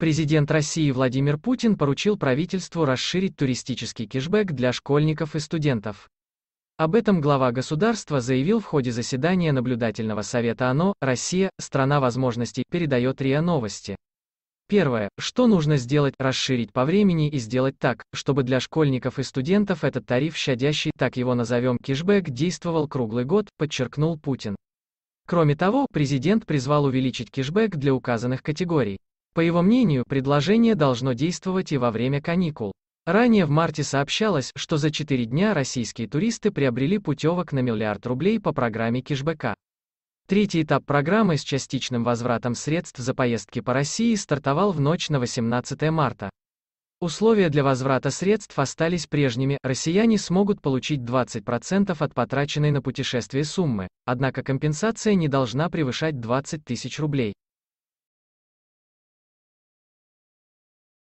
Президент России Владимир Путин поручил правительству расширить туристический кэшбэк для школьников и студентов. Об этом глава государства заявил в ходе заседания наблюдательного совета ОНО «Россия – страна возможностей», передает РИА Новости. Первое, что нужно сделать, расширить по времени и сделать так, чтобы для школьников и студентов этот тариф щадящий, так его назовем, кэшбэк действовал круглый год, подчеркнул Путин. Кроме того, президент призвал увеличить кэшбэк для указанных категорий. По его мнению, предложение должно действовать и во время каникул. Ранее в марте сообщалось, что за 4 дня российские туристы приобрели путевок на миллиард рублей по программе кешбэка. Третий этап программы с частичным возвратом средств за поездки по России стартовал в ночь на 18 марта. Условия для возврата средств остались прежними, россияне смогут получить 20% от потраченной на путешествие суммы, однако компенсация не должна превышать 20 тысяч рублей.